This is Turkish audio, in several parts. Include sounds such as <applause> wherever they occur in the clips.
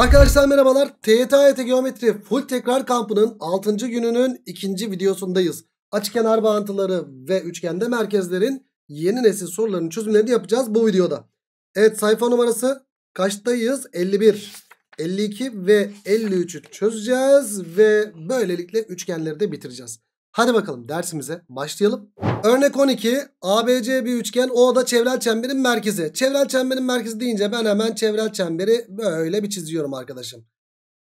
Arkadaşlar merhabalar. TYT Geometri Full Tekrar Kampı'nın 6. gününün 2. videosundayız. Açı kenar bağıntıları ve üçgende merkezlerin yeni nesil sorularının çözümlerini yapacağız bu videoda. Evet sayfa numarası kaçtayız? 51, 52 ve 53'ü çözeceğiz ve böylelikle üçgenleri de bitireceğiz. Hadi bakalım dersimize başlayalım. Örnek 12. ABC bir üçgen. O da çevrel çemberin merkezi. Çevrel çemberin merkezi deyince ben hemen çevrel çemberi böyle bir çiziyorum arkadaşım.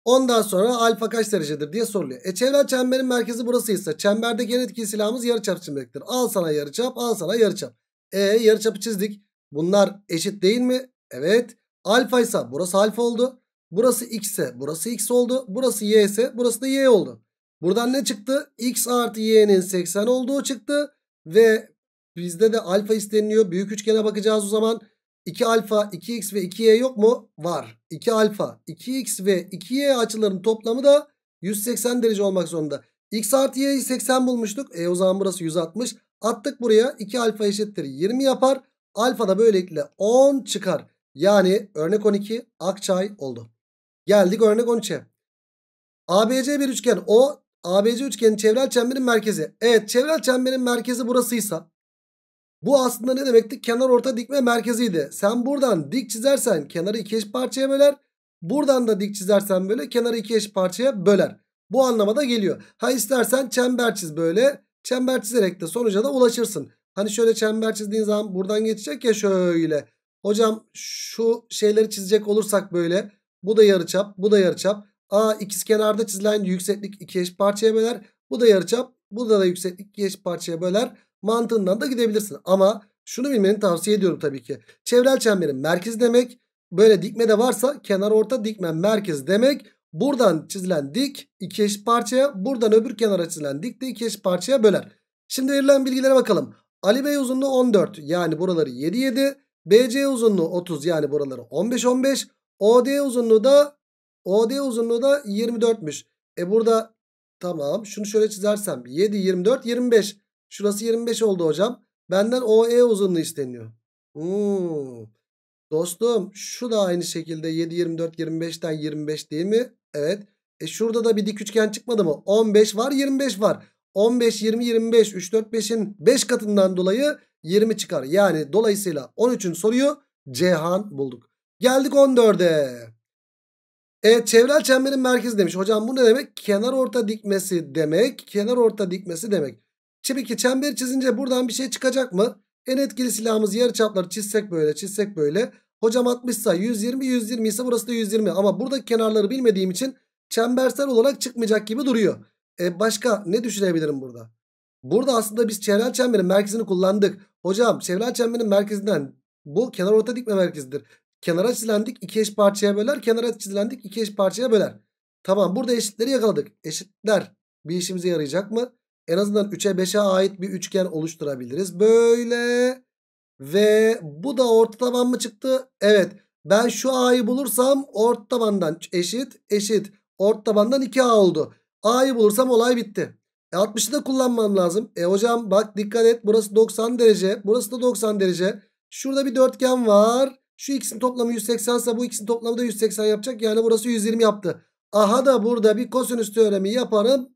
Ondan sonra alfa kaç derecedir diye soruluyor. E çevrel çemberin merkezi burasıysa çemberdeki gen etki silahımız yarıçap çizmektir. Al sana yarıçap, al sana yarıçap. E yarıçapı çizdik. Bunlar eşit değil mi? Evet. Alfa ise burası alfa oldu. Burası x ise burası x oldu. Burası y ise burası da y oldu. Buradan ne çıktı? X artı y'nin 80 olduğu çıktı. Ve bizde de alfa isteniliyor. Büyük üçgene bakacağız o zaman. 2 alfa, 2x ve 2y yok mu? Var. 2 alfa, 2x ve 2y açıların toplamı da 180 derece olmak zorunda. X artı y'yi 80 bulmuştuk. E o zaman burası 160. Attık buraya 2 alfa eşittir 20 yapar. Alfa da böylelikle 10 çıkar. Yani örnek 12 akçay oldu. Geldik örnek 13'e. ABC bir üçgen O ABC üçgenin çevrel çemberin merkezi. Evet çevrel çemberin merkezi burasıysa bu aslında ne demekti? Kenar orta dikme merkeziydi. Sen buradan dik çizersen kenarı iki eş parçaya böler. Buradan da dik çizersen böyle kenarı iki eş parçaya böler. Bu anlama da geliyor. Ha istersen çember çiz böyle. Çember çizerek de sonuca da ulaşırsın. Hani şöyle çember çizdiğin zaman buradan geçecek ya şöyle. Hocam şu şeyleri çizecek olursak böyle. Bu da yarıçap, bu da yarıçap. A kenarda çizilen yükseklik iki eş parçaya böler. Bu da yarıçap. Burada da yükseklik iki eş parçaya böler. Mantığından da gidebilirsin. Ama şunu bilmeni tavsiye ediyorum tabii ki. Çevrel çemberin merkezi demek. Böyle dikme de varsa kenar orta dikme merkez demek. Buradan çizilen dik iki eş parçaya, buradan öbür kenara çizilen dik de iki eş parçaya böler. Şimdi verilen bilgilere bakalım. Ali Bey uzunluğu 14 yani buraları 7 7. BC uzunluğu 30 yani buraları 15 15. OD uzunluğu da OD uzunluğu da 24'müş. E burada tamam şunu şöyle çizersem 7, 24, 25. Şurası 25 oldu hocam. Benden OE uzunluğu isteniyor. Hmm. Dostum şu da aynı şekilde 7, 24, 25'ten 25 değil mi? Evet. E şurada da bir dik üçgen çıkmadı mı? 15 var 25 var. 15, 20, 25, 3, 4, 5'in 5 katından dolayı 20 çıkar. Yani dolayısıyla 13'ün soruyu Cihan bulduk. Geldik 14'e. Evet çevrel çemberin merkezi demiş. Hocam bu ne demek? Kenar orta dikmesi demek. Kenar orta dikmesi demek. Çünkü ki çemberi çizince buradan bir şey çıkacak mı? En etkili silahımız yarıçapları çizsek böyle çizsek böyle. Hocam 60 ise 120 120 ise burası da 120. Ama burada kenarları bilmediğim için çembersel olarak çıkmayacak gibi duruyor. E başka ne düşünebilirim burada? Burada aslında biz çevrel çemberin merkezini kullandık. Hocam çevrel çemberin merkezinden bu kenar orta dikme merkezidir. Kenara çizilen iki eş parçaya böler. Kenara çizilen iki eş parçaya böler. Tamam burada eşitleri yakaladık. Eşitler bir işimize yarayacak mı? En azından 3'e 5'e ait bir üçgen oluşturabiliriz. Böyle ve bu da orta taban mı çıktı? Evet ben şu a'yı bulursam orta tabandan eşit eşit. Orta tabandan 2a oldu. A'yı bulursam olay bitti. E 60'ı da kullanmam lazım. E hocam bak dikkat et burası 90 derece. Burası da 90 derece. Şurada bir dörtgen var. Şu x'in toplamı 180 ise bu x'in toplamı da 180 yapacak. Yani burası 120 yaptı. Aha da burada bir kosinüs teoremi yaparım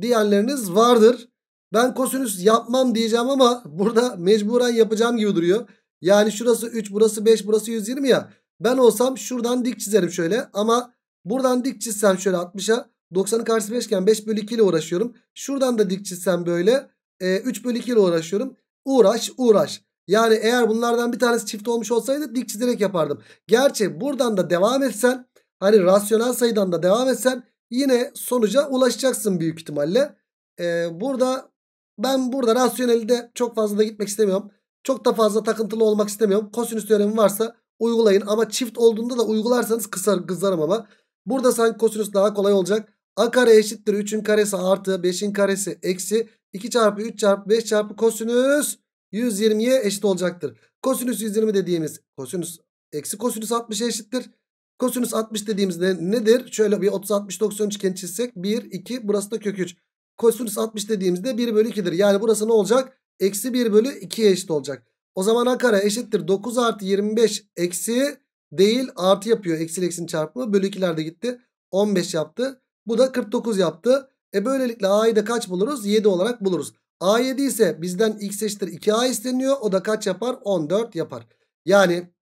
diyenleriniz vardır. Ben kosinüs yapmam diyeceğim ama <laughs> burada mecburen yapacağım gibi duruyor. Yani şurası 3 burası 5 burası 120 ya. Ben olsam şuradan dik çizerim şöyle ama buradan dik çizsem şöyle 60'a 90'ın karşısı 5 iken 5 bölü 2 ile uğraşıyorum. Şuradan da dik çizsem böyle 3 e, bölü 2 ile uğraşıyorum. Uğraş uğraş. Yani eğer bunlardan bir tanesi çift olmuş olsaydı dik çizerek yapardım. Gerçi buradan da devam etsen hani rasyonel sayıdan da devam etsen yine sonuca ulaşacaksın büyük ihtimalle. Ee, burada ben burada rasyonelde çok fazla da gitmek istemiyorum. Çok da fazla takıntılı olmak istemiyorum. Kosinüs teoremi varsa uygulayın ama çift olduğunda da uygularsanız kısar, kızarım ama. Burada sanki kosinüs daha kolay olacak. A kare eşittir 3'ün karesi artı 5'in karesi eksi 2 çarpı 3 çarpı 5 çarpı kosinüs 120'ye eşit olacaktır. Kosinüs 120 dediğimiz kosinüs eksi kosinüs 60'a eşittir. Kosinüs 60 dediğimiz ne, nedir? Şöyle bir 30 60 90 üçgen çizsek 1 2 burası da kök 3. Kosinüs 60 dediğimizde 1 bölü 2'dir. Yani burası ne olacak? Eksi 1 bölü 2'ye eşit olacak. O zaman a kare eşittir 9 artı 25 eksi değil artı yapıyor. Eksi eksinin çarpımı bölü 2'lerde gitti. 15 yaptı. Bu da 49 yaptı. E böylelikle a'yı da kaç buluruz? 7 olarak buluruz. A7 ise bizden x eşittir 2A isteniyor. O da kaç yapar? 14 yapar. Yani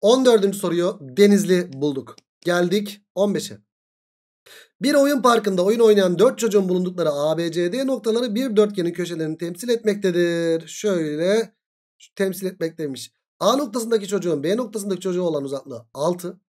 14. soruyu Denizli bulduk. Geldik 15'e. Bir oyun parkında oyun oynayan 4 çocuğun bulundukları ABCD noktaları bir dörtgenin köşelerini temsil etmektedir. Şöyle temsil etmek demiş. A noktasındaki çocuğun B noktasındaki çocuğu olan uzaklığı 6.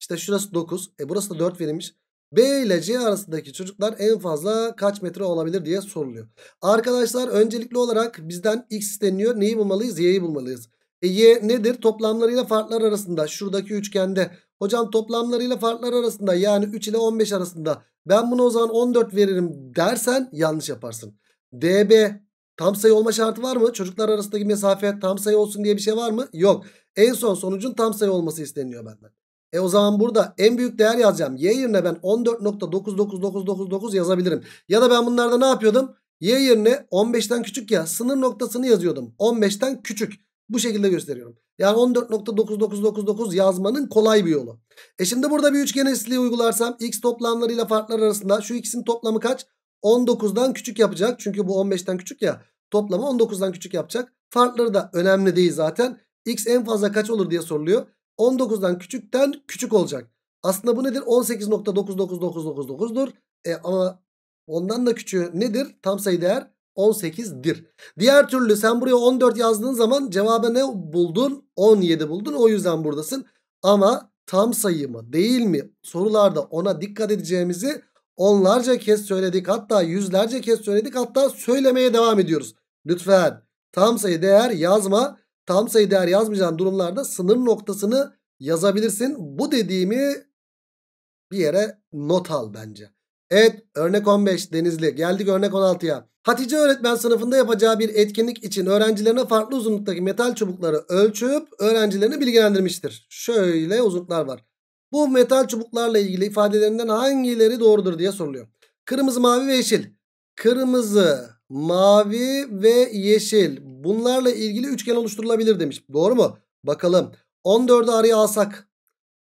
İşte şurası 9. E burası da 4 verilmiş. B ile C arasındaki çocuklar en fazla kaç metre olabilir diye soruluyor. Arkadaşlar öncelikli olarak bizden x isteniyor. Neyi bulmalıyız? Y'yi bulmalıyız. E, y nedir? Toplamlarıyla farklar arasında şuradaki üçgende. Hocam toplamlarıyla farklar arasında yani 3 ile 15 arasında. Ben bunu o zaman 14 veririm dersen yanlış yaparsın. DB tam sayı olma şartı var mı? Çocuklar arasındaki mesafe tam sayı olsun diye bir şey var mı? Yok. En son sonucun tam sayı olması isteniyor benden. E o zaman burada en büyük değer yazacağım. Y yerine ben 14.99999 yazabilirim. Ya da ben bunlarda ne yapıyordum? Y yerine 15'ten küçük ya sınır noktasını yazıyordum. 15'ten küçük. Bu şekilde gösteriyorum. Yani 14.9999 yazmanın kolay bir yolu. E şimdi burada bir üçgen eşitliği uygularsam x toplamlarıyla farklar arasında şu ikisinin toplamı kaç? 19'dan küçük yapacak. Çünkü bu 15'ten küçük ya. Toplamı 19'dan küçük yapacak. Farkları da önemli değil zaten. x en fazla kaç olur diye soruluyor. 19'dan küçükten küçük olacak. Aslında bu nedir? 18.99999'dur. E, ama ondan da küçüğü nedir? Tam sayı değer 18'dir. Diğer türlü sen buraya 14 yazdığın zaman cevaba ne buldun? 17 buldun. O yüzden buradasın. Ama tam sayı mı değil mi? Sorularda ona dikkat edeceğimizi onlarca kez söyledik. Hatta yüzlerce kez söyledik. Hatta söylemeye devam ediyoruz. Lütfen tam sayı değer yazma. Tam sayı değer yazmayacağın durumlarda sınır noktasını yazabilirsin. Bu dediğimi bir yere not al bence. Evet örnek 15 Denizli. Geldik örnek 16'ya. Hatice öğretmen sınıfında yapacağı bir etkinlik için öğrencilerine farklı uzunluktaki metal çubukları ölçüp öğrencilerini bilgilendirmiştir. Şöyle uzunluklar var. Bu metal çubuklarla ilgili ifadelerinden hangileri doğrudur diye soruluyor. Kırmızı, mavi ve yeşil. Kırmızı mavi ve yeşil. Bunlarla ilgili üçgen oluşturulabilir demiş. Doğru mu? Bakalım. 14'ü araya alsak.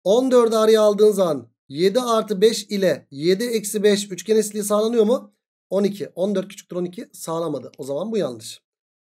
14'ü araya aldığın zaman 7 artı 5 ile 7 eksi 5 üçgen eşitliği sağlanıyor mu? 12. 14 küçüktür 12 sağlamadı. O zaman bu yanlış.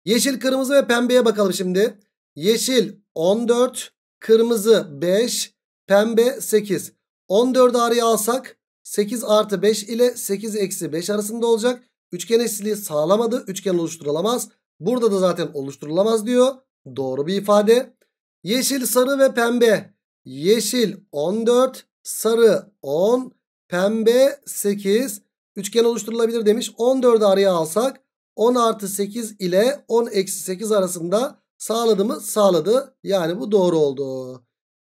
Yeşil, kırmızı ve pembeye bakalım şimdi. Yeşil 14, kırmızı 5, pembe 8. 14'ü araya alsak 8 artı 5 ile 8 eksi 5 arasında olacak. Üçgen eşsizliği sağlamadı. Üçgen oluşturulamaz. Burada da zaten oluşturulamaz diyor. Doğru bir ifade. Yeşil, sarı ve pembe. Yeşil 14, sarı 10, pembe 8. Üçgen oluşturulabilir demiş. 14'ü araya alsak 10 artı 8 ile 10 eksi 8 arasında sağladı mı? Sağladı. Yani bu doğru oldu.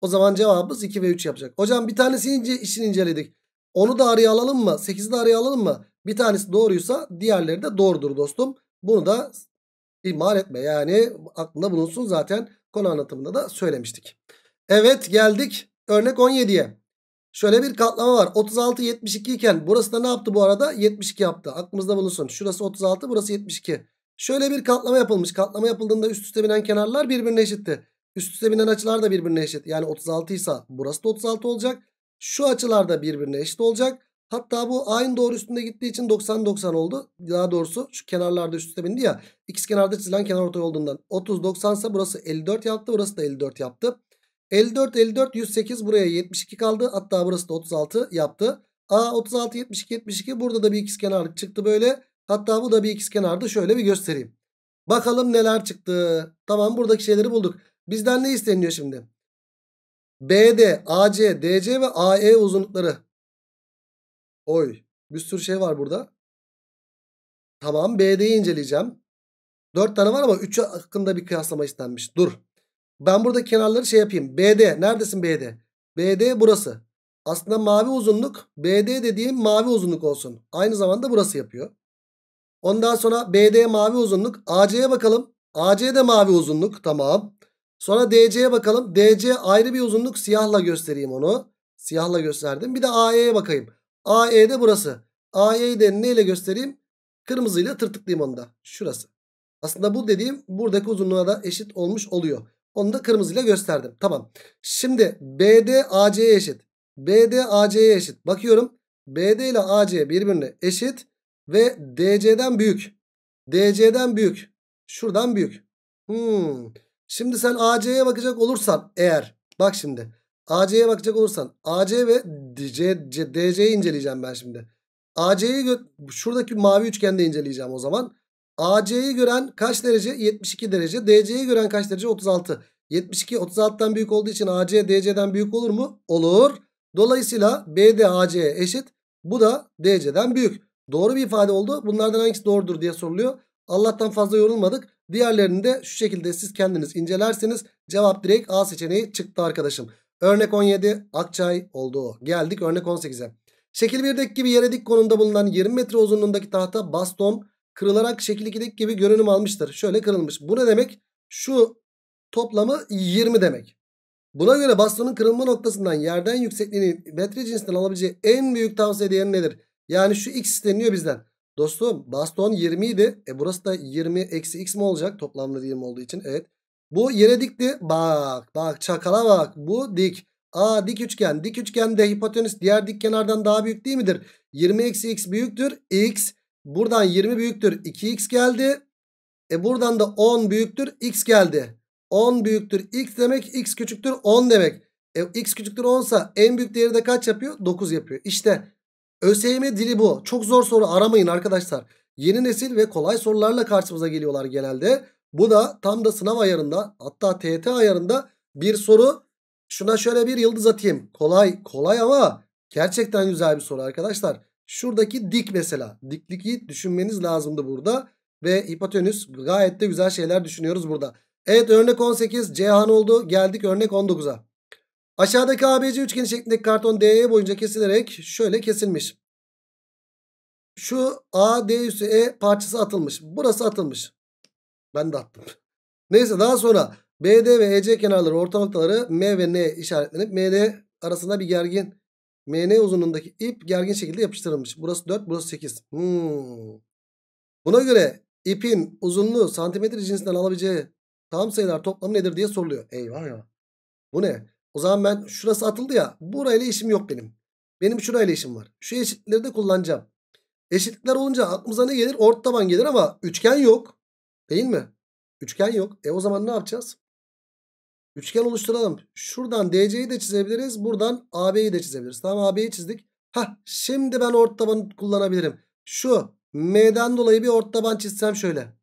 O zaman cevabımız 2 ve 3 yapacak. Hocam bir tanesini işini inceledik. Onu da araya alalım mı? 8'i de araya alalım mı? Bir tanesi doğruysa diğerleri de doğrudur dostum. Bunu da ihmal etme. Yani aklında bulunsun zaten konu anlatımında da söylemiştik. Evet geldik örnek 17'ye. Şöyle bir katlama var. 36 72 iken burası da ne yaptı bu arada? 72 yaptı. Aklımızda bulunsun. Şurası 36 burası 72. Şöyle bir katlama yapılmış. Katlama yapıldığında üst üste binen kenarlar birbirine eşitti. Üst üste binen açılar da birbirine eşit. Yani 36 ise burası da 36 olacak. Şu açılar da birbirine eşit olacak. Hatta bu aynı doğru üstünde gittiği için 90-90 oldu. Daha doğrusu şu kenarlarda üst üste bindi ya. X kenarda çizilen kenar ortay olduğundan. 30-90 ise burası 54 yaptı. Burası da 54 yaptı. 54-54 108 buraya 72 kaldı. Hatta burası da 36 yaptı. A 36 72 72 burada da bir ikiz kenarlık çıktı böyle. Hatta bu da bir ikiz kenardı. Şöyle bir göstereyim. Bakalım neler çıktı. Tamam buradaki şeyleri bulduk. Bizden ne isteniyor şimdi? BD, AC, DC ve AE uzunlukları Oy bir sürü şey var burada. Tamam B'de inceleyeceğim. 4 tane var ama 3 hakkında bir kıyaslama istenmiş. Dur. Ben burada kenarları şey yapayım. BD. Neredesin BD? BD burası. Aslında mavi uzunluk BD dediğim mavi uzunluk olsun. Aynı zamanda burası yapıyor. Ondan sonra BD mavi uzunluk. AC'ye bakalım. AC de mavi uzunluk. Tamam. Sonra DC'ye bakalım. DC ayrı bir uzunluk. Siyahla göstereyim onu. Siyahla gösterdim. Bir de AE'ye bakayım. AE de burası. AE'yi de neyle göstereyim? Kırmızıyla tırtıklayayım onu da. Şurası. Aslında bu dediğim buradaki uzunluğa da eşit olmuş oluyor. Onu da kırmızıyla gösterdim. Tamam. Şimdi BD AC'ye eşit. BD AC'ye eşit. Bakıyorum. BD ile AC birbirine eşit ve DC'den büyük. DC'den büyük. Şuradan büyük. Hmm. Şimdi sen AC'ye bakacak olursan eğer bak şimdi AC'ye bakacak olursan AC ve DC, DC'yi inceleyeceğim ben şimdi. AC'yi şuradaki mavi üçgende inceleyeceğim o zaman. AC'yi gören kaç derece? 72 derece. DC'yi gören kaç derece? 36. 72 36'dan büyük olduğu için AC DC'den büyük olur mu? Olur. Dolayısıyla BD AC'ye eşit. Bu da DC'den büyük. Doğru bir ifade oldu. Bunlardan hangisi doğrudur diye soruluyor. Allah'tan fazla yorulmadık. Diğerlerini de şu şekilde siz kendiniz incelerseniz cevap direkt A seçeneği çıktı arkadaşım. Örnek 17 Akçay oldu. Geldik örnek 18'e. Şekil 1'deki gibi yere dik konumda bulunan 20 metre uzunluğundaki tahta baston kırılarak şekil 2'deki gibi görünüm almıştır. Şöyle kırılmış. Bu ne demek? Şu toplamı 20 demek. Buna göre bastonun kırılma noktasından yerden yüksekliğini metre cinsinden alabileceği en büyük tavsiye değeri nedir? Yani şu x isteniyor bizden. Dostum baston 20 idi. E burası da 20 eksi x mi olacak? Toplamda 20 olduğu için. Evet. Bu yere dikti. Bak bak çakala bak. Bu dik. aa dik üçgen. Dik üçgende hipotenüs diğer dik kenardan daha büyük değil midir? 20 x büyüktür. X buradan 20 büyüktür. 2x geldi. E buradan da 10 büyüktür. X geldi. 10 büyüktür. X demek x küçüktür 10 demek. E, x küçüktür 10 sa en büyük değeri de kaç yapıyor? 9 yapıyor. İşte ÖSYM dili bu. Çok zor soru aramayın arkadaşlar. Yeni nesil ve kolay sorularla karşımıza geliyorlar genelde. Bu da tam da sınav ayarında hatta TET ayarında bir soru. Şuna şöyle bir yıldız atayım. Kolay kolay ama gerçekten güzel bir soru arkadaşlar. Şuradaki dik mesela. Dikliki düşünmeniz lazımdı burada. Ve hipotenüs gayet de güzel şeyler düşünüyoruz burada. Evet örnek 18 Cihan oldu. Geldik örnek 19'a. Aşağıdaki ABC üçgeni şeklindeki karton DE boyunca kesilerek şöyle kesilmiş. Şu A, D E parçası atılmış. Burası atılmış. Ben de attım. <laughs> Neyse daha sonra BD ve EC kenarları orta noktaları M ve N işaretlenip MD arasında bir gergin MN uzunluğundaki ip gergin şekilde yapıştırılmış. Burası 4 burası 8. Hmm. Buna göre ipin uzunluğu santimetre cinsinden alabileceği tam sayılar toplamı nedir diye soruluyor. Eyvah ya. Bu ne? O zaman ben şurası atıldı ya. Burayla işim yok benim. Benim şurayla işim var. Şu eşitleri de kullanacağım. Eşitlikler olunca aklımıza ne gelir? Ort taban gelir ama üçgen yok. Değil mi? Üçgen yok. E o zaman ne yapacağız? Üçgen oluşturalım. Şuradan DC'yi de çizebiliriz. Buradan AB'yi de çizebiliriz. Tamam AB'yi çizdik. Ha şimdi ben ort tabanı kullanabilirim. Şu M'den dolayı bir ort taban çizsem şöyle.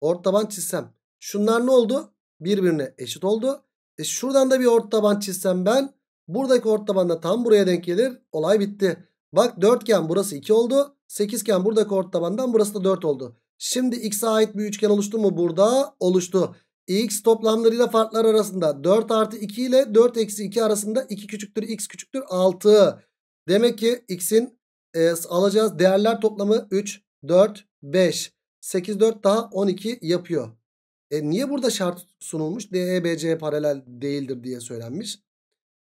Ort taban çizsem. Şunlar ne oldu? Birbirine eşit oldu. E şuradan da bir ort taban çizsem ben. Buradaki ort taban da tam buraya denk gelir. Olay bitti. Bak dörtgen burası 2 oldu. Sekizgen buradaki ort tabandan burası da 4 oldu. Şimdi x'e ait bir üçgen oluştu mu burada? Oluştu. x toplamlarıyla farklar arasında 4 artı 2 ile 4 eksi 2 arasında 2 küçüktür x küçüktür 6. Demek ki x'in e, alacağız değerler toplamı 3, 4, 5. 8, 4 daha 12 yapıyor. E niye burada şart sunulmuş? DEBC paralel değildir diye söylenmiş.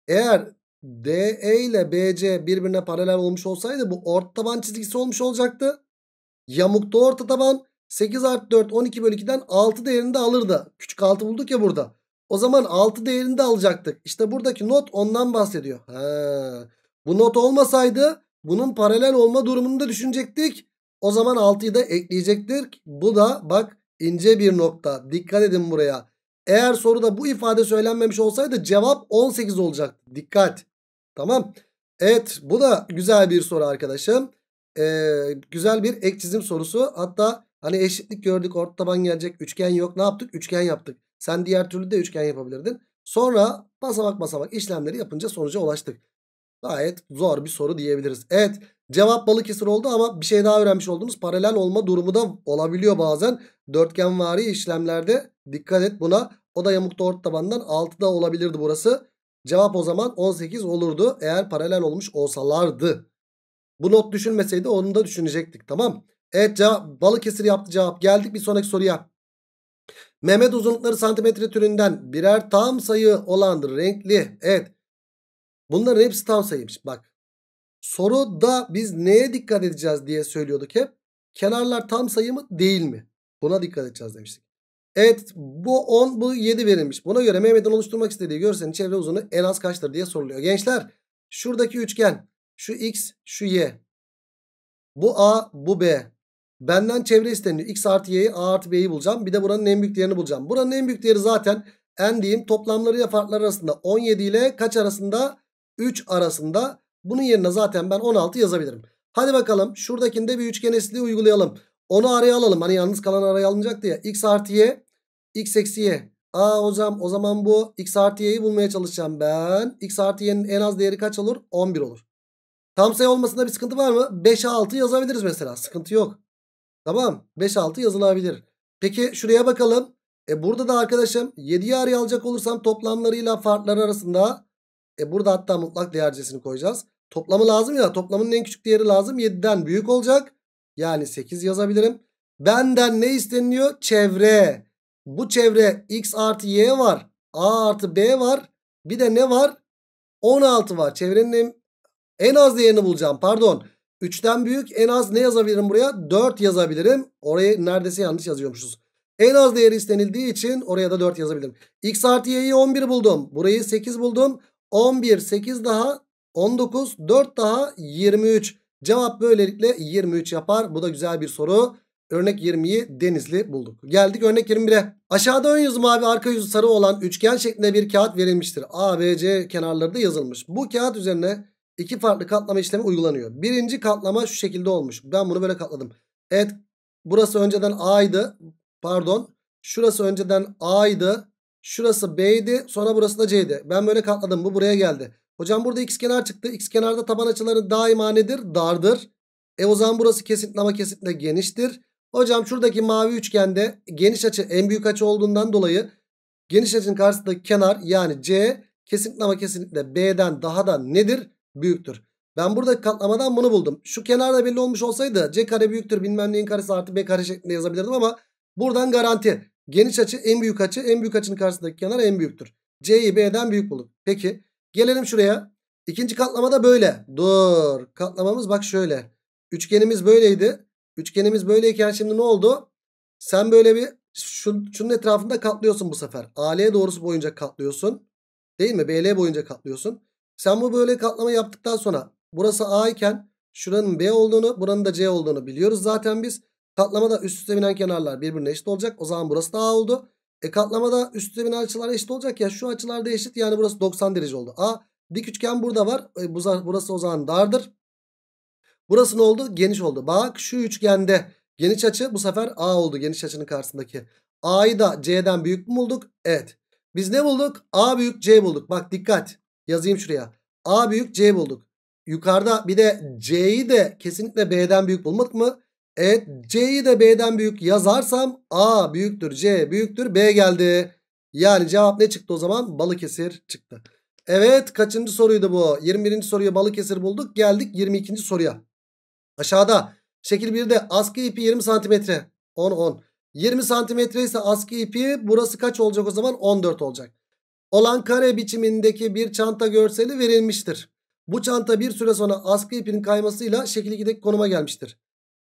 Eğer DE ile BC birbirine paralel olmuş olsaydı bu ort taban çizgisi olmuş olacaktı. Yamukta orta taban 8 artı 4 12 bölü 2'den 6 değerinde alırdı. Küçük 6 bulduk ya burada. O zaman 6 değerinde alacaktık. İşte buradaki not ondan bahsediyor. Ha. Bu not olmasaydı bunun paralel olma durumunu da düşünecektik. O zaman 6'yı da ekleyecektik. Bu da bak ince bir nokta. Dikkat edin buraya. Eğer soruda bu ifade söylenmemiş olsaydı cevap 18 olacak. Dikkat. Tamam. Evet bu da güzel bir soru arkadaşım e, güzel bir ek çizim sorusu. Hatta hani eşitlik gördük orta taban gelecek üçgen yok ne yaptık üçgen yaptık. Sen diğer türlü de üçgen yapabilirdin. Sonra basamak basamak işlemleri yapınca sonuca ulaştık. Gayet zor bir soru diyebiliriz. Evet cevap Balıkesir oldu ama bir şey daha öğrenmiş olduğumuz paralel olma durumu da olabiliyor bazen. Dörtgenvari işlemlerde dikkat et buna. O da yamukta orta tabandan 6'da olabilirdi burası. Cevap o zaman 18 olurdu eğer paralel olmuş olsalardı. Bu not düşünmeseydi onu da düşünecektik tamam. Evet cevap Balıkesir yaptı cevap. Geldik bir sonraki soruya. Mehmet uzunlukları santimetre türünden birer tam sayı olandır renkli. Evet. Bunların hepsi tam sayıymış bak. Soruda biz neye dikkat edeceğiz diye söylüyorduk hep. Kenarlar tam sayı mı değil mi? Buna dikkat edeceğiz demiştik. Evet bu 10 bu 7 verilmiş. Buna göre Mehmet'in oluşturmak istediği görselin çevre uzunluğu en az kaçtır diye soruluyor. Gençler şuradaki üçgen şu x, şu y. Bu a, bu b. Benden çevre isteniyor. X artı y'yi, a artı b'yi bulacağım. Bir de buranın en büyük değerini bulacağım. Buranın en büyük değeri zaten en diyeyim toplamları ya farkları arasında 17 ile kaç arasında? 3 arasında. Bunun yerine zaten ben 16 yazabilirim. Hadi bakalım şuradakinde bir üçgen eşitliği uygulayalım. Onu araya alalım. Hani yalnız kalan araya alınacaktı ya. X artı y, x eksi y. Aa hocam o zaman bu x artı y'yi bulmaya çalışacağım ben. X artı y'nin en az değeri kaç olur? 11 olur. Tam sayı olmasında bir sıkıntı var mı? 5'e 6 yazabiliriz mesela. Sıkıntı yok. Tamam. 5'e 6 yazılabilir. Peki şuraya bakalım. E burada da arkadaşım 7'yi araya alacak olursam toplamlarıyla farklar arasında e burada hatta mutlak değercesini koyacağız. Toplamı lazım ya. Toplamın en küçük değeri lazım. 7'den büyük olacak. Yani 8 yazabilirim. Benden ne isteniliyor? Çevre. Bu çevre x artı y var. a artı b var. Bir de ne var? 16 var. Çevrenin en az değerini bulacağım pardon. 3'ten büyük en az ne yazabilirim buraya? 4 yazabilirim. Orayı neredeyse yanlış yazıyormuşuz. En az değeri istenildiği için oraya da 4 yazabilirim. X artı y'yi 11 buldum. Burayı 8 buldum. 11, 8 daha 19, 4 daha 23. Cevap böylelikle 23 yapar. Bu da güzel bir soru. Örnek 20'yi Denizli bulduk. Geldik örnek 21'e. Aşağıda ön yüzü mavi arka yüzü sarı olan üçgen şeklinde bir kağıt verilmiştir. A, B, C kenarları da yazılmış. Bu kağıt üzerine iki farklı katlama işlemi uygulanıyor. Birinci katlama şu şekilde olmuş. Ben bunu böyle katladım. Evet burası önceden A'ydı. Pardon. Şurası önceden A'ydı. Şurası B'ydi. Sonra burası da C'ydi. Ben böyle katladım. Bu buraya geldi. Hocam burada x kenar çıktı. X kenarda taban açıları daima nedir? Dardır. E o zaman burası kesintle ama kesintle geniştir. Hocam şuradaki mavi üçgende geniş açı en büyük açı olduğundan dolayı geniş açının karşısındaki kenar yani C kesinlikle ama kesinlikle B'den daha da nedir? büyüktür. Ben burada katlamadan bunu buldum. Şu kenarda belli olmuş olsaydı c kare büyüktür bilmem neyin karesi artı b kare şeklinde yazabilirdim ama buradan garanti. Geniş açı en büyük açı en büyük açının karşısındaki kenar en büyüktür. c'yi b'den büyük bulduk. Peki gelelim şuraya. İkinci katlamada böyle. Dur katlamamız bak şöyle. Üçgenimiz böyleydi. Üçgenimiz böyleyken şimdi ne oldu? Sen böyle bir şun, şunun etrafında katlıyorsun bu sefer. AL doğrusu boyunca katlıyorsun. Değil mi? BL boyunca katlıyorsun. Sen bu böyle katlama yaptıktan sonra burası A iken şuranın B olduğunu buranın da C olduğunu biliyoruz zaten biz. Katlamada üst üste binen kenarlar birbirine eşit olacak. O zaman burası da A oldu. E katlamada üst üste binen açılar eşit olacak ya şu açılar da eşit yani burası 90 derece oldu. A dik üçgen burada var. E, burası o zaman dardır. Burası ne oldu? Geniş oldu. Bak şu üçgende geniş açı bu sefer A oldu geniş açının karşısındaki. A'yı da C'den büyük mü bulduk? Evet. Biz ne bulduk? A büyük C bulduk. Bak dikkat. Yazayım şuraya. A büyük C bulduk. Yukarıda bir de C'yi de kesinlikle B'den büyük bulmadık mı? Evet C'yi de B'den büyük yazarsam A büyüktür C büyüktür B geldi. Yani cevap ne çıktı o zaman? Balıkesir çıktı. Evet kaçıncı soruydu bu? 21. soruyu Balıkesir bulduk. Geldik 22. soruya. Aşağıda şekil 1'de askı ipi 20 santimetre. 10 10. 20 santimetre ise askı ipi burası kaç olacak o zaman? 14 olacak olan kare biçimindeki bir çanta görseli verilmiştir. Bu çanta bir süre sonra askı ipinin kaymasıyla şekil 2'deki konuma gelmiştir.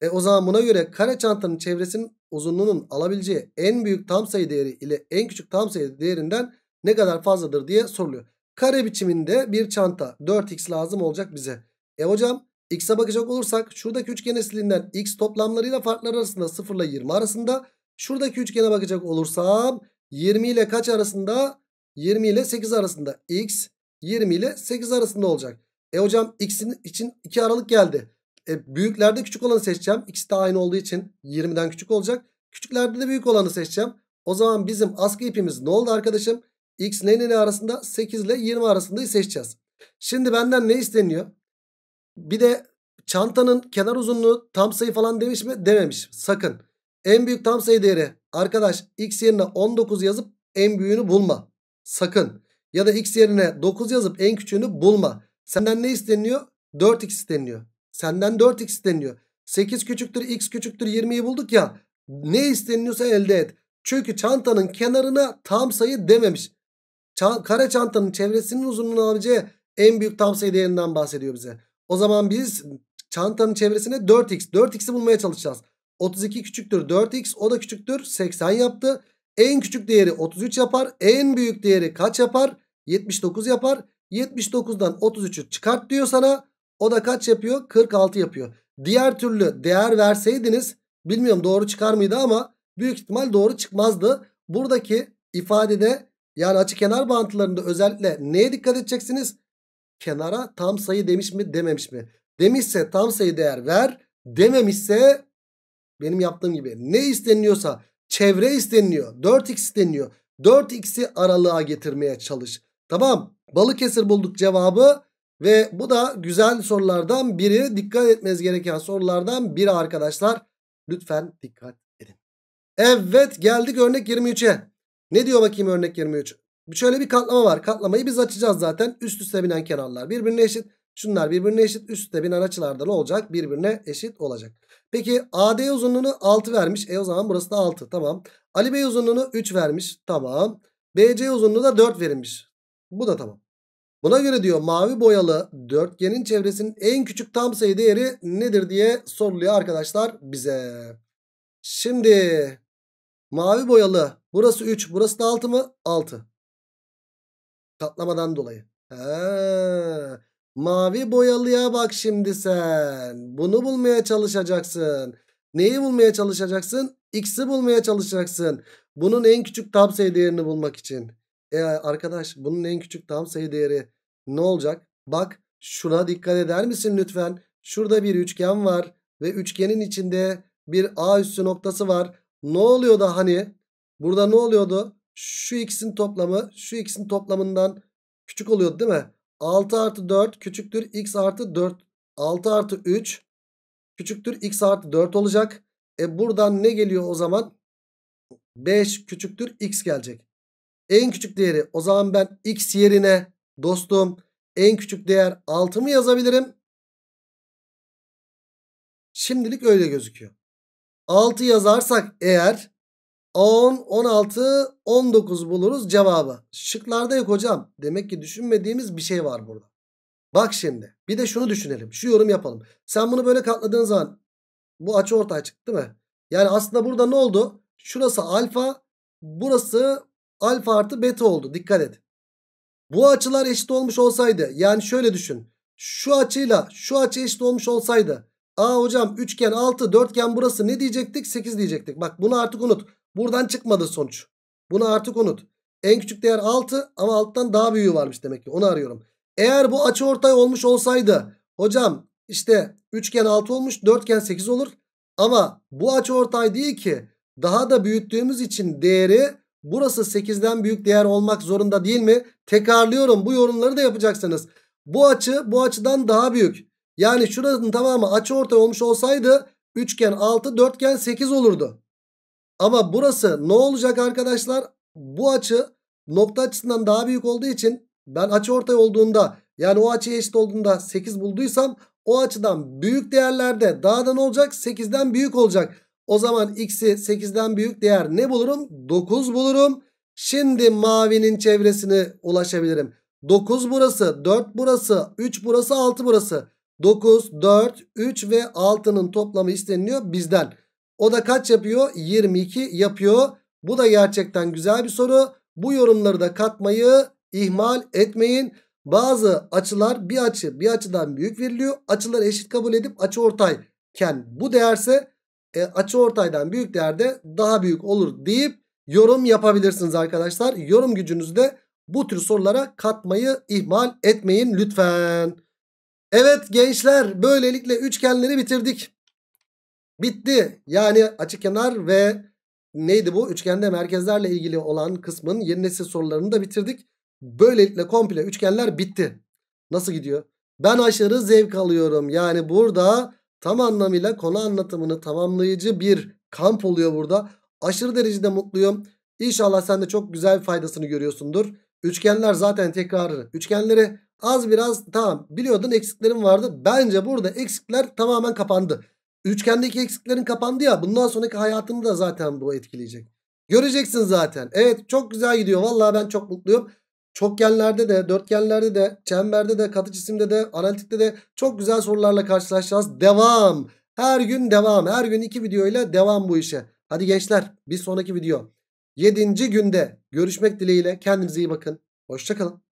E o zaman buna göre kare çantanın çevresinin uzunluğunun alabileceği en büyük tam sayı değeri ile en küçük tam sayı değerinden ne kadar fazladır diye soruluyor. Kare biçiminde bir çanta 4x lazım olacak bize. E hocam x'e bakacak olursak şuradaki üçgen esilinden x toplamlarıyla farklar arasında 0 ile 20 arasında. Şuradaki üçgene bakacak olursam 20 ile kaç arasında? 20 ile 8 arasında. X 20 ile 8 arasında olacak. E hocam x'in için 2 aralık geldi. E, büyüklerde küçük olanı seçeceğim. X de aynı olduğu için 20'den küçük olacak. Küçüklerde de büyük olanı seçeceğim. O zaman bizim askı ipimiz ne oldu arkadaşım? X ne ne arasında 8 ile 20 arasındayı seçeceğiz. Şimdi benden ne isteniyor? Bir de çantanın kenar uzunluğu tam sayı falan demiş mi? Dememiş. Sakın. En büyük tam sayı değeri arkadaş x yerine 19 yazıp en büyüğünü bulma sakın. Ya da x yerine 9 yazıp en küçüğünü bulma. Senden ne isteniyor? 4x isteniyor. Senden 4x isteniyor. 8 küçüktür x küçüktür 20'yi bulduk ya. Ne isteniliyorsa elde et. Çünkü çantanın kenarına tam sayı dememiş. Ça kare çantanın çevresinin uzunluğunu alabileceği en büyük tam sayı değerinden bahsediyor bize. O zaman biz çantanın çevresine 4x. 4x'i bulmaya çalışacağız. 32 küçüktür 4x o da küçüktür 80 yaptı. En küçük değeri 33 yapar. En büyük değeri kaç yapar? 79 yapar. 79'dan 33'ü çıkart diyor sana. O da kaç yapıyor? 46 yapıyor. Diğer türlü değer verseydiniz bilmiyorum doğru çıkar mıydı ama büyük ihtimal doğru çıkmazdı. Buradaki ifadede yani açı kenar bağıntılarında özellikle neye dikkat edeceksiniz? Kenara tam sayı demiş mi dememiş mi? Demişse tam sayı değer ver. Dememişse benim yaptığım gibi ne isteniyorsa çevre isteniyor, 4x isteniyor, 4x'i aralığa getirmeye çalış. Tamam. Balıkesir bulduk cevabı. Ve bu da güzel sorulardan biri. Dikkat etmeniz gereken sorulardan biri arkadaşlar. Lütfen dikkat edin. Evet geldik örnek 23'e. Ne diyor bakayım örnek 23? Şöyle bir katlama var. Katlamayı biz açacağız zaten. Üst üste binen kenarlar birbirine eşit. Şunlar birbirine eşit. üstte üste binen açılarda ne olacak? Birbirine eşit olacak. Peki AD uzunluğunu 6 vermiş. E o zaman burası da 6. Tamam. Ali Bey uzunluğunu 3 vermiş. Tamam. BC uzunluğu da 4 verilmiş. Bu da tamam. Buna göre diyor mavi boyalı dörtgenin çevresinin en küçük tam sayı değeri nedir diye soruluyor arkadaşlar bize. Şimdi mavi boyalı burası 3 burası da 6 mı? 6. Katlamadan dolayı. Heee. Mavi boyalıya bak şimdi sen. Bunu bulmaya çalışacaksın. Neyi bulmaya çalışacaksın? X'i bulmaya çalışacaksın. Bunun en küçük tam sayı değerini bulmak için. E arkadaş bunun en küçük tam sayı değeri ne olacak? Bak şuna dikkat eder misin lütfen? Şurada bir üçgen var ve üçgenin içinde bir A üssü noktası var. Ne oluyordu hani? Burada ne oluyordu? Şu ikisinin toplamı şu ikisinin toplamından küçük oluyordu değil mi? 6 artı 4 küçüktür x artı 4. 6 artı 3 küçüktür x artı 4 olacak. E buradan ne geliyor o zaman? 5 küçüktür x gelecek. En küçük değeri o zaman ben x yerine dostum en küçük değer 6 mı yazabilirim? Şimdilik öyle gözüküyor. 6 yazarsak eğer 10, 16, 19 buluruz cevabı. Şıklarda yok hocam. Demek ki düşünmediğimiz bir şey var burada. Bak şimdi. Bir de şunu düşünelim. Şu yorum yapalım. Sen bunu böyle katladığın zaman bu açı ortaya çıktı değil mi? Yani aslında burada ne oldu? Şurası alfa. Burası alfa artı beta oldu. Dikkat et. Bu açılar eşit olmuş olsaydı. Yani şöyle düşün. Şu açıyla şu açı eşit olmuş olsaydı. Aa hocam üçgen 6 dörtgen burası ne diyecektik? 8 diyecektik. Bak bunu artık unut. Buradan çıkmadı sonuç. Bunu artık unut. En küçük değer 6 ama alttan daha büyüğü varmış demek ki. Onu arıyorum. Eğer bu açı ortay olmuş olsaydı hocam işte üçgen 6 olmuş dörtgen 8 olur. Ama bu açı ortay değil ki daha da büyüttüğümüz için değeri burası 8'den büyük değer olmak zorunda değil mi? Tekrarlıyorum bu yorumları da yapacaksınız. Bu açı bu açıdan daha büyük. Yani şuranın tamamı açı ortay olmuş olsaydı üçgen 6 dörtgen 8 olurdu. Ama burası ne olacak arkadaşlar? Bu açı nokta açısından daha büyük olduğu için ben açı ortay olduğunda yani o açıya eşit olduğunda 8 bulduysam o açıdan büyük değerlerde daha da ne olacak? 8'den büyük olacak. O zaman x'i 8'den büyük değer ne bulurum? 9 bulurum. Şimdi mavinin çevresine ulaşabilirim. 9 burası, 4 burası, 3 burası, 6 burası. 9, 4, 3 ve 6'nın toplamı isteniliyor bizden. O da kaç yapıyor? 22 yapıyor. Bu da gerçekten güzel bir soru. Bu yorumları da katmayı ihmal etmeyin. Bazı açılar bir açı bir açıdan büyük veriliyor. Açıları eşit kabul edip açı ortayken bu değerse e, açı ortaydan büyük değerde daha büyük olur deyip yorum yapabilirsiniz arkadaşlar. Yorum gücünüzü de bu tür sorulara katmayı ihmal etmeyin lütfen. Evet gençler böylelikle üçgenleri bitirdik. Bitti. Yani açı kenar ve neydi bu? Üçgende merkezlerle ilgili olan kısmın yeni nesil sorularını da bitirdik. Böylelikle komple üçgenler bitti. Nasıl gidiyor? Ben aşırı zevk alıyorum. Yani burada tam anlamıyla konu anlatımını tamamlayıcı bir kamp oluyor burada. Aşırı derecede mutluyum. İnşallah sen de çok güzel faydasını görüyorsundur. Üçgenler zaten tekrarı. Üçgenleri az biraz tamam biliyordun eksiklerim vardı. Bence burada eksikler tamamen kapandı. Üçgendeki eksiklerin kapandı ya. Bundan sonraki hayatını da zaten bu etkileyecek. Göreceksin zaten. Evet çok güzel gidiyor. Valla ben çok mutluyum. Çokgenlerde de, dörtgenlerde de, çemberde de, katı cisimde de, analitikte de çok güzel sorularla karşılaşacağız. Devam. Her gün devam. Her gün iki videoyla devam bu işe. Hadi gençler bir sonraki video. Yedinci günde görüşmek dileğiyle. Kendinize iyi bakın. Hoşçakalın.